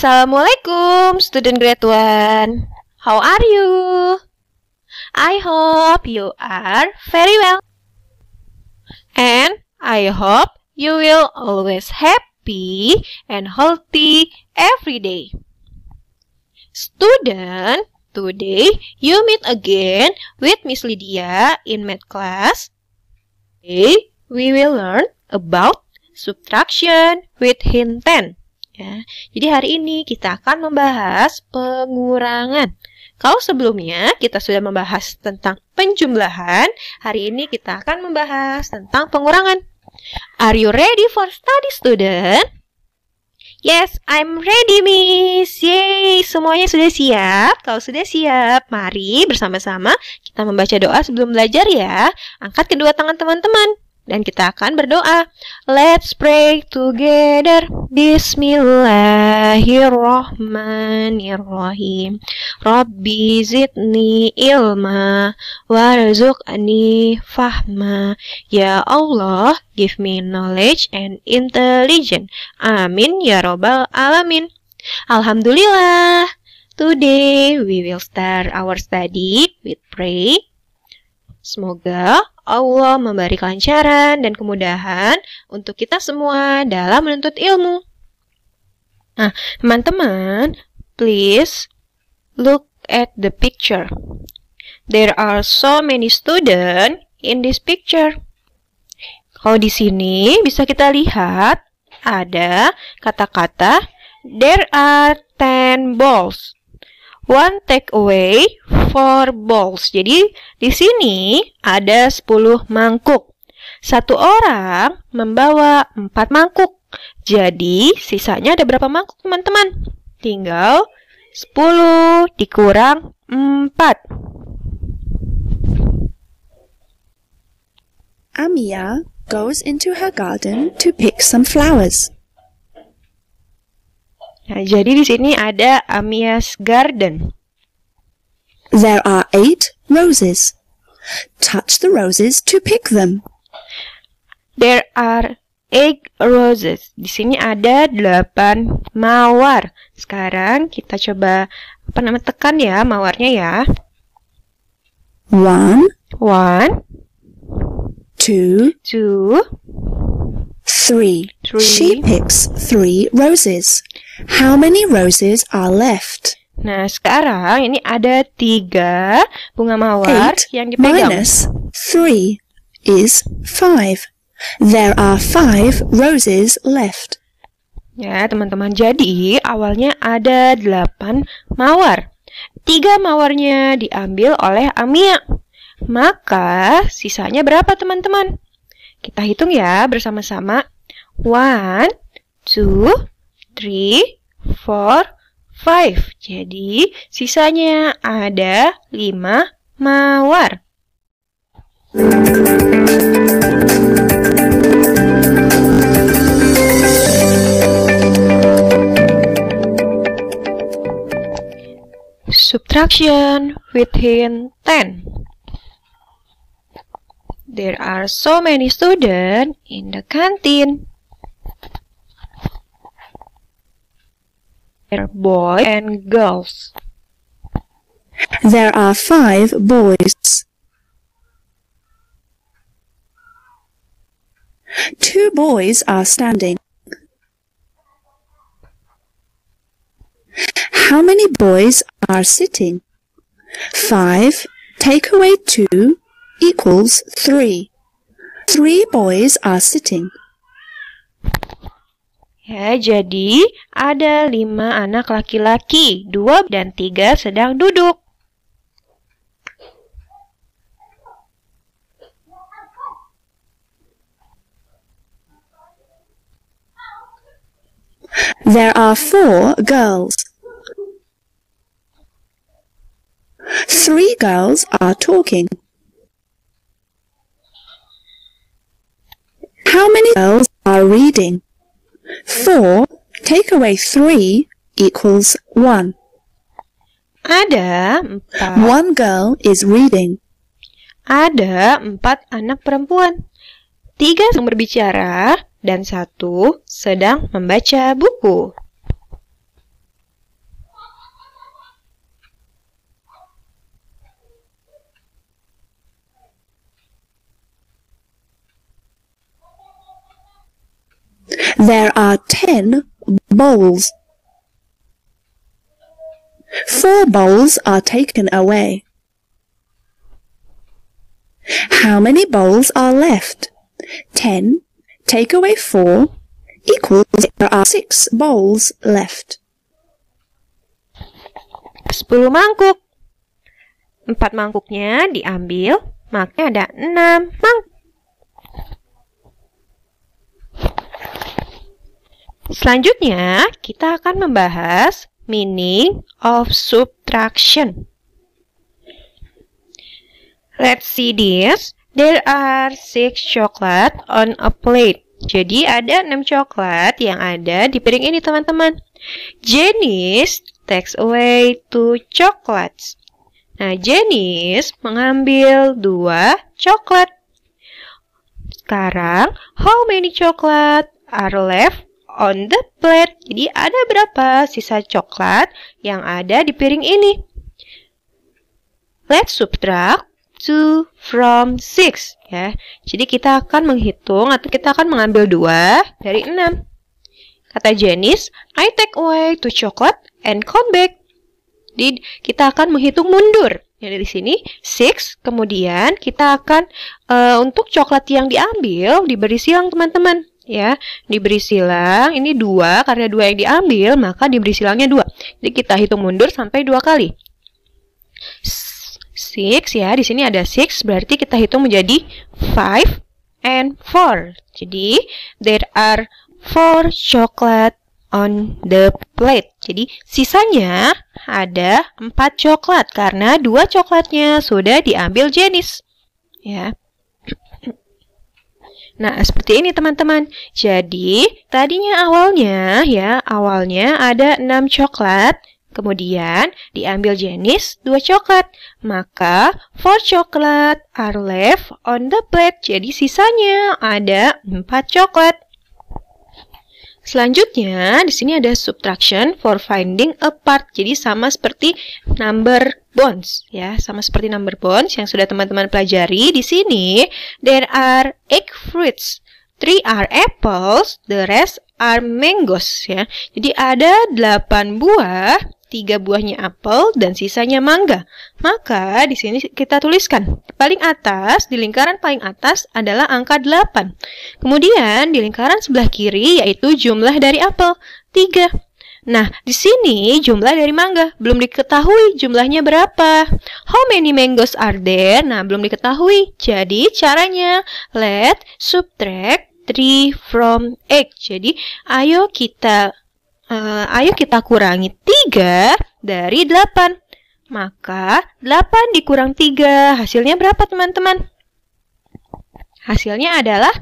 Assalamualaikum, student grade 1. How are you? I hope you are very well. And I hope you will always happy and healthy every day. Student, today you meet again with Miss Lydia in math class. Today we will learn about subtraction with hint 10. Ya. Jadi hari ini kita akan membahas pengurangan. Kalau sebelumnya kita sudah membahas tentang penjumlahan, hari ini kita akan membahas tentang pengurangan. Are you ready for study student? Yes, I'm ready miss. Yes, semuanya sudah siap? Kalau sudah siap, mari bersama-sama kita membaca doa sebelum belajar ya. Angkat kedua tangan teman-teman dan kita akan berdoa. Let's pray together. Bismillahirrahmanirrahim. Rabbi zidni ilma warzuqni fahma. Ya Allah, give me knowledge and intelligence. Amin ya robbal alamin. Alhamdulillah. Today we will start our study with pray. Semoga Allah memberi kelancaran dan kemudahan untuk kita semua dalam menuntut ilmu. Nah, teman-teman, please look at the picture. There are so many students in this picture. Kalau di sini bisa kita lihat ada kata-kata there are ten balls one take away four bowls. Jadi di sini ada 10 mangkuk. Satu orang membawa empat mangkuk. Jadi sisanya ada berapa mangkuk teman-teman? Tinggal 10 dikurang 4. Amia goes into her garden to pick some flowers. Nah, jadi di sini ada Amia's garden. There are eight roses. Touch the roses to pick them. There are eight roses. Di sini ada delapan mawar. Sekarang kita coba apa nama tekan ya mawarnya ya. One. One. Two. Two. Three. three. She picks three roses. How many roses are left? Nah, sekarang ini ada tiga bunga mawar Eight yang dipegang. minus three is five. There are five roses left. Ya, teman-teman. Jadi, awalnya ada delapan mawar. Tiga mawarnya diambil oleh Amia. Maka, sisanya berapa, teman-teman? Kita hitung ya bersama-sama. One, two, three, four, five. Jadi, sisanya ada lima mawar. Subtraction within 10 There are so many students in the canteen. are boys and girls. There are five boys. Two boys are standing. How many boys are sitting? Five take away two equals three. Three boys are sitting. Ya, jadi ada lima anak laki-laki, dua dan tiga sedang duduk. There are four girls. Three girls are talking. How many girls are reading? 4 take away 3 equals 1. Ada 4. One girl is reading. Ada 4 anak perempuan. 3 sedang berbicara dan 1 sedang membaca buku. There are ten bowls. Four bowls are taken away. How many bowls are left? Ten. Take away four equals there are six bowls left. Sepuluh mangkuk. Empat mangkuknya diambil, maka ada enam mangkuk. Selanjutnya, kita akan membahas meaning of subtraction. Let's see this. There are six chocolate on a plate. Jadi ada enam coklat yang ada di piring ini teman-teman. Janice takes away two chocolates. Nah, Janice mengambil dua coklat. Sekarang, how many chocolate are left on the plate. Jadi ada berapa sisa coklat yang ada di piring ini? Let's subtract 2 from 6 ya. Jadi kita akan menghitung atau kita akan mengambil dua dari enam. Kata Janice, I take away 2 chocolate and count back. Jadi kita akan menghitung mundur. Jadi di sini six, kemudian kita akan uh, untuk coklat yang diambil diberi silang teman-teman ya diberi silang ini dua karena dua yang diambil maka diberi silangnya dua jadi kita hitung mundur sampai dua kali six ya di sini ada six berarti kita hitung menjadi five and four jadi there are four chocolate on the plate jadi sisanya ada empat coklat karena dua coklatnya sudah diambil jenis ya Nah, seperti ini teman-teman. Jadi, tadinya awalnya ya, awalnya ada 6 coklat, kemudian diambil jenis 2 coklat. Maka, 4 coklat are left on the plate. Jadi, sisanya ada 4 coklat. Selanjutnya, di sini ada subtraction for finding a part. Jadi sama seperti number bonds ya, sama seperti number bonds yang sudah teman-teman pelajari. Di sini there are eight fruits. Three are apples, the rest are mangoes ya. Jadi ada 8 buah tiga buahnya apel, dan sisanya mangga. Maka di sini kita tuliskan. Paling atas, di lingkaran paling atas adalah angka 8. Kemudian di lingkaran sebelah kiri yaitu jumlah dari apel, 3. Nah, di sini jumlah dari mangga belum diketahui jumlahnya berapa. How many mangoes are there? Nah, belum diketahui. Jadi caranya let subtract 3 from x. Jadi, ayo kita uh, ayo kita kurangi 3 dari 8. Maka 8 dikurang 3, hasilnya berapa teman-teman? Hasilnya adalah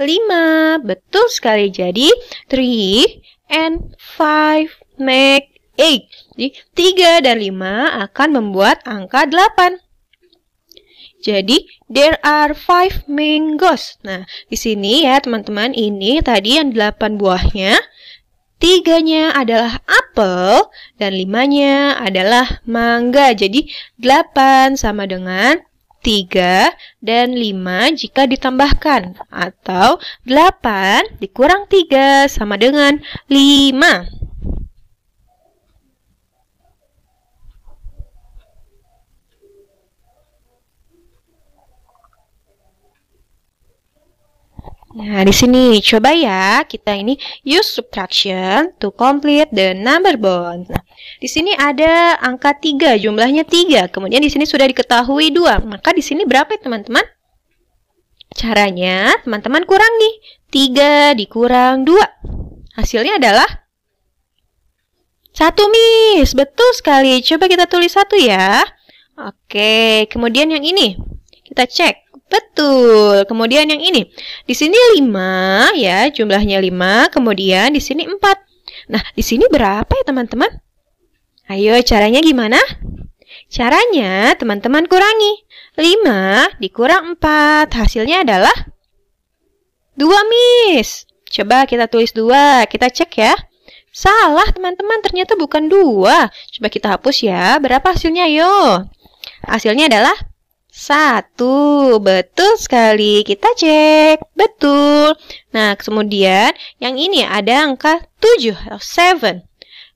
5. Betul sekali. Jadi 3 and 5 make 8. Jadi 3 dan 5 akan membuat angka 8. Jadi there are five mangoes. Nah, di sini ya teman-teman, ini tadi yang 8 buahnya Tiganya adalah apel dan limanya adalah mangga. Jadi 8 sama dengan 3 dan 5 jika ditambahkan atau 8 dikurang 3 sama dengan 5. Nah, di sini coba ya kita ini use subtraction to complete the number bond. Nah, di sini ada angka 3, jumlahnya 3. Kemudian di sini sudah diketahui 2. Maka di sini berapa ya, teman-teman? Caranya, teman-teman kurang nih. 3 dikurang 2. Hasilnya adalah satu Miss, betul sekali. Coba kita tulis satu ya. Oke, kemudian yang ini. Kita cek. Betul. Kemudian yang ini. Di sini 5 ya, jumlahnya 5. Kemudian di sini 4. Nah, di sini berapa ya teman-teman? Ayo, caranya gimana? Caranya teman-teman kurangi. 5 dikurang 4. Hasilnya adalah 2 miss. Coba kita tulis 2. Kita cek ya. Salah teman-teman, ternyata bukan 2. Coba kita hapus ya. Berapa hasilnya yo? Hasilnya adalah satu, betul sekali. Kita cek, betul. Nah, kemudian yang ini ada angka tujuh atau eh, seven.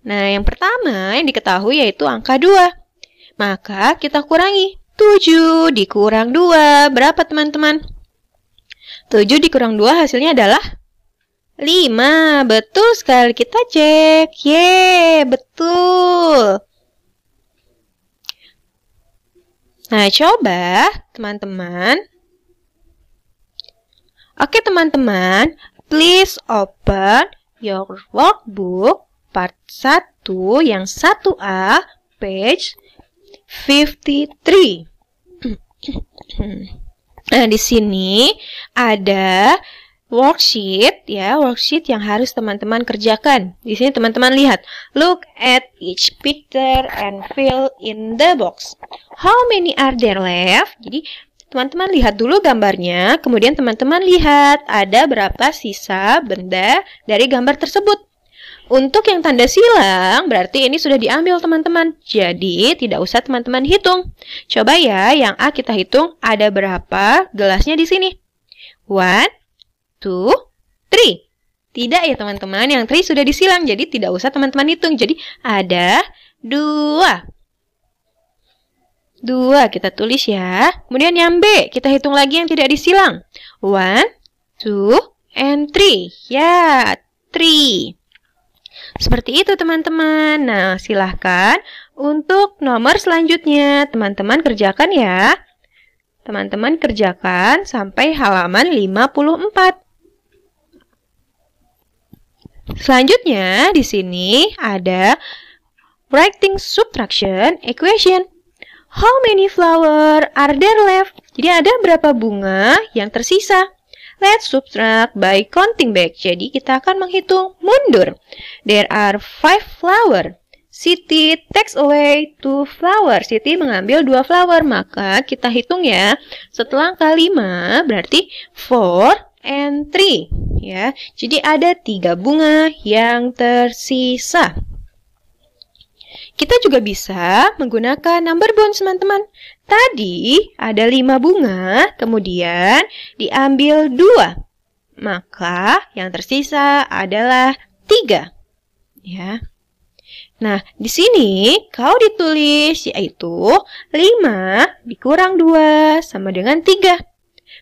Nah, yang pertama yang diketahui yaitu angka dua. Maka kita kurangi 7 dikurang dua Berapa teman-teman? 7 dikurang dua hasilnya adalah lima. Betul sekali. Kita cek. Ye, betul. Nah, coba teman-teman. Oke, teman-teman. Please open your workbook part 1 yang 1A page 53. Nah, di sini ada worksheet ya, worksheet yang harus teman-teman kerjakan. Di sini teman-teman lihat, look at each picture and fill in the box. How many are there left? Jadi teman-teman lihat dulu gambarnya, kemudian teman-teman lihat ada berapa sisa benda dari gambar tersebut. Untuk yang tanda silang, berarti ini sudah diambil teman-teman. Jadi, tidak usah teman-teman hitung. Coba ya, yang A kita hitung ada berapa gelasnya di sini. One, two, three. Tidak ya teman-teman, yang three sudah disilang, jadi tidak usah teman-teman hitung. Jadi ada dua. Dua kita tulis ya. Kemudian yang B, kita hitung lagi yang tidak disilang. One, two, and three. Ya, three. Seperti itu teman-teman. Nah, silahkan untuk nomor selanjutnya teman-teman kerjakan ya. Teman-teman kerjakan sampai halaman 54. Selanjutnya, di sini ada writing subtraction equation. How many flower are there left? Jadi ada berapa bunga yang tersisa? Let's subtract by counting back. Jadi kita akan menghitung mundur. There are five flower. Siti takes away two flower. Siti mengambil dua flower. Maka kita hitung ya. Setelah angka 5 berarti 4, and 3 Ya, jadi ada tiga bunga yang tersisa. Kita juga bisa menggunakan number bond teman-teman. Tadi ada lima bunga, kemudian diambil dua. Maka yang tersisa adalah tiga. Ya. Nah, di sini kau ditulis yaitu 5 dikurang 2 sama dengan 3.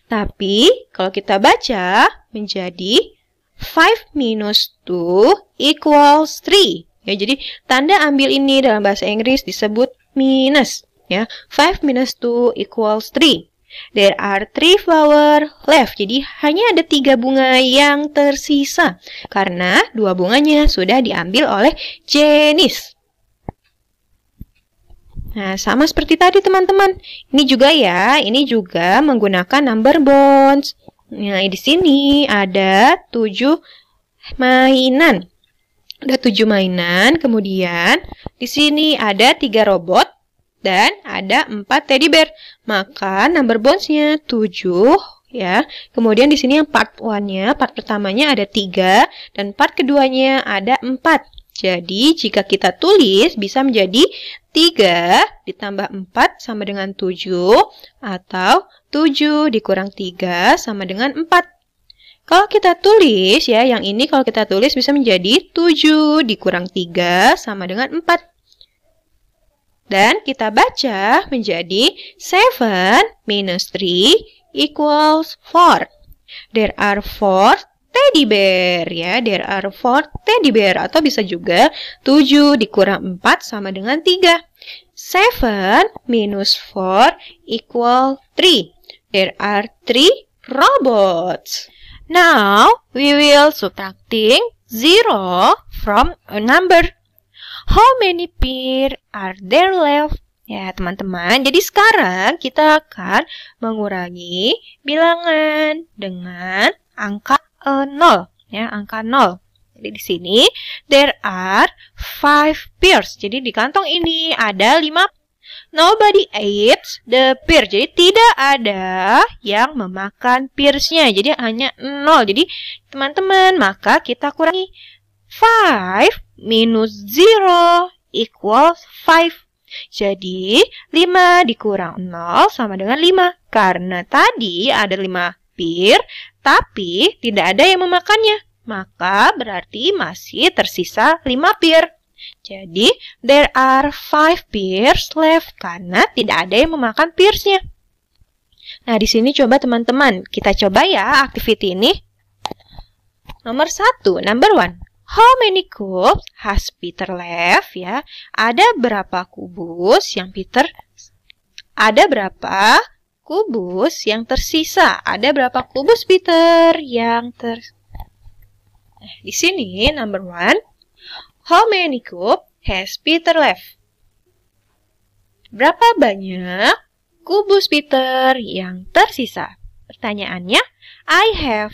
Tapi kalau kita baca menjadi 5 minus 2 equals 3. Ya, jadi tanda ambil ini dalam bahasa Inggris disebut minus. Ya, 5 minus 2 equals 3. There are three flower left. Jadi hanya ada tiga bunga yang tersisa karena dua bunganya sudah diambil oleh Janice. Nah, sama seperti tadi teman-teman. Ini juga ya, ini juga menggunakan number bonds. Nah, di sini ada 7 mainan. Ada 7 mainan, kemudian di sini ada 3 robot dan ada 4 teddy bear. Maka number bonds-nya 7 ya. Kemudian di sini yang part 1-nya, part pertamanya ada 3 dan part keduanya ada 4. Jadi, jika kita tulis bisa menjadi 3 ditambah 4 sama dengan 7 atau 7 dikurang 3 sama dengan 4. Kalau kita tulis ya, yang ini kalau kita tulis bisa menjadi 7 dikurang 3 sama dengan 4. Dan kita baca menjadi 7 minus 3 equals 4. There are 4 teddy bear ya. There are 4 teddy bear atau bisa juga 7 dikurang 4 sama dengan 3. 7 minus 4 equal 3. There are 3 robots. Now, we will subtracting 0 from a number. How many pair are there left? Ya, teman-teman. Jadi sekarang kita akan mengurangi bilangan dengan angka uh, eh, 0 ya, angka 0. Jadi di sini there are five pairs. Jadi di kantong ini ada lima. Nobody eats the pear Jadi tidak ada yang memakan pearsnya Jadi hanya nol. Jadi teman-teman maka kita kurangi 5 minus 0 equals 5. Jadi 5 dikurang 0 sama dengan 5. Karena tadi ada 5 hampir, tapi tidak ada yang memakannya. Maka berarti masih tersisa 5 pir. Jadi, there are 5 pirs left karena tidak ada yang memakan pirsnya. Nah, di sini coba teman-teman, kita coba ya aktiviti ini. Nomor 1, number 1. How many cubes has Peter left ya? Ada berapa kubus yang Peter ada berapa kubus yang tersisa. Ada berapa kubus, Peter, yang ter... Nah, di sini, number one. How many cube has Peter left? Berapa banyak kubus Peter yang tersisa? Pertanyaannya, I have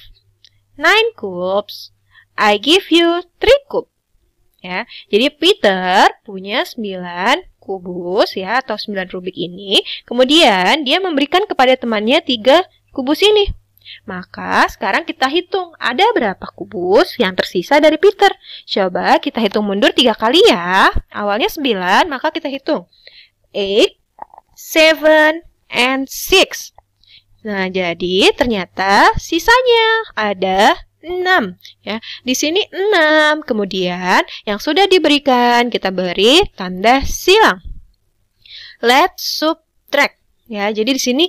nine cubes. I give you three cubes. Ya, jadi Peter punya 9 kubus ya atau 9 rubik ini, kemudian dia memberikan kepada temannya 3 kubus ini. Maka sekarang kita hitung ada berapa kubus yang tersisa dari Peter. Coba kita hitung mundur 3 kali ya. Awalnya 9, maka kita hitung 8, 7, and 6. Nah, jadi ternyata sisanya ada 6 ya. Di sini 6. Kemudian yang sudah diberikan kita beri tanda silang. Let's subtract ya. Jadi di sini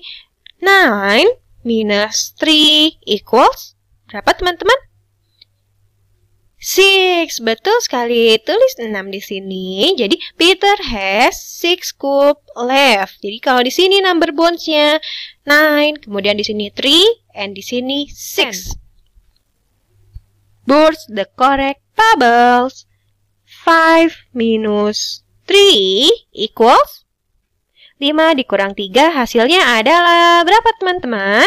9 minus 3 equals berapa teman-teman? 6. Betul sekali. Tulis 6 di sini. Jadi Peter has 6 cup left. Jadi kalau di sini number bonds-nya 9, kemudian di sini 3 and di sini 6 burst the correct bubbles. 5 minus 3 equals 5 dikurang 3 hasilnya adalah berapa teman-teman?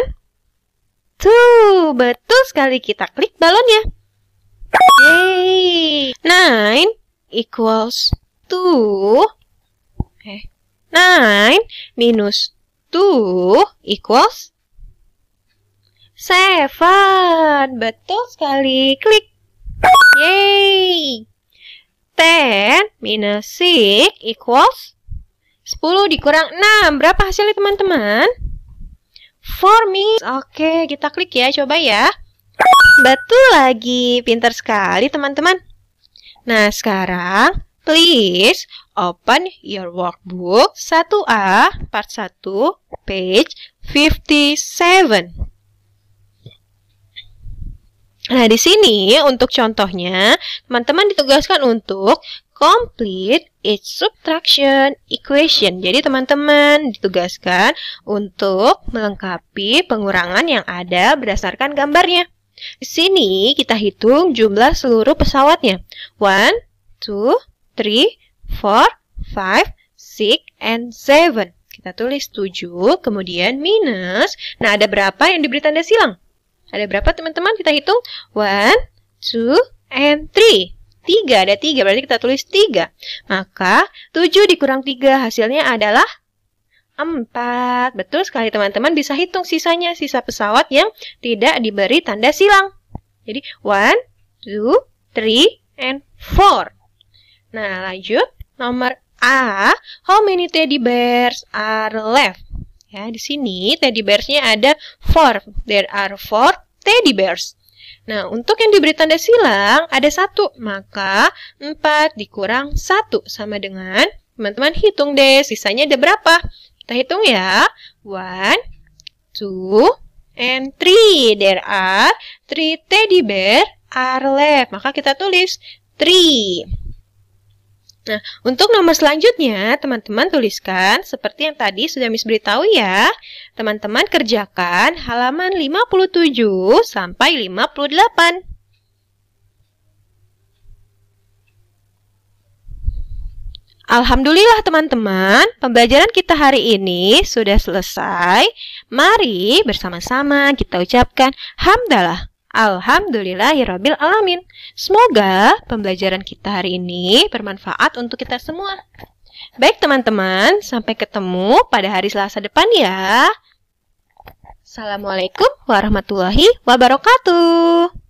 2, betul sekali kita klik balonnya. Yay! 9 equals 2 eh, 9 minus 2 equals Seven. Betul sekali. Klik. Yay. Ten minus six equals 10 dikurang 6. Berapa hasilnya teman-teman? For me. Oke, kita klik ya. Coba ya. Betul lagi. Pintar sekali teman-teman. Nah, sekarang please open your workbook 1A part 1 page 57. Nah, di sini untuk contohnya, teman-teman ditugaskan untuk complete its subtraction equation. Jadi, teman-teman ditugaskan untuk melengkapi pengurangan yang ada berdasarkan gambarnya. Di sini kita hitung jumlah seluruh pesawatnya. 1, 2, 3, 4, 5, 6, and 7. Kita tulis 7, kemudian minus. Nah, ada berapa yang diberi tanda silang? Ada berapa teman-teman? Kita hitung. One, two, and three. Tiga ada tiga, berarti kita tulis tiga. Maka tujuh dikurang tiga hasilnya adalah empat. Betul sekali teman-teman bisa hitung sisanya, sisa pesawat yang tidak diberi tanda silang. Jadi one, two, three, and four. Nah lanjut, nomor A, how many teddy bears are left? Ya, di sini teddy bears-nya ada four. There are four teddy bears. Nah, untuk yang diberi tanda silang ada satu, maka 4 dikurang 1 sama dengan teman-teman hitung deh sisanya ada berapa. Kita hitung ya. 1 2 and 3. There are 3 teddy bear are left. Maka kita tulis 3. Nah, untuk nomor selanjutnya, teman-teman tuliskan seperti yang tadi sudah Miss beritahu ya. Teman-teman kerjakan halaman 57 sampai 58. Alhamdulillah teman-teman, pembelajaran kita hari ini sudah selesai. Mari bersama-sama kita ucapkan hamdalah. Alhamdulillahirabbil alamin. Semoga pembelajaran kita hari ini bermanfaat untuk kita semua. Baik teman-teman, sampai ketemu pada hari Selasa depan ya. Assalamualaikum warahmatullahi wabarakatuh.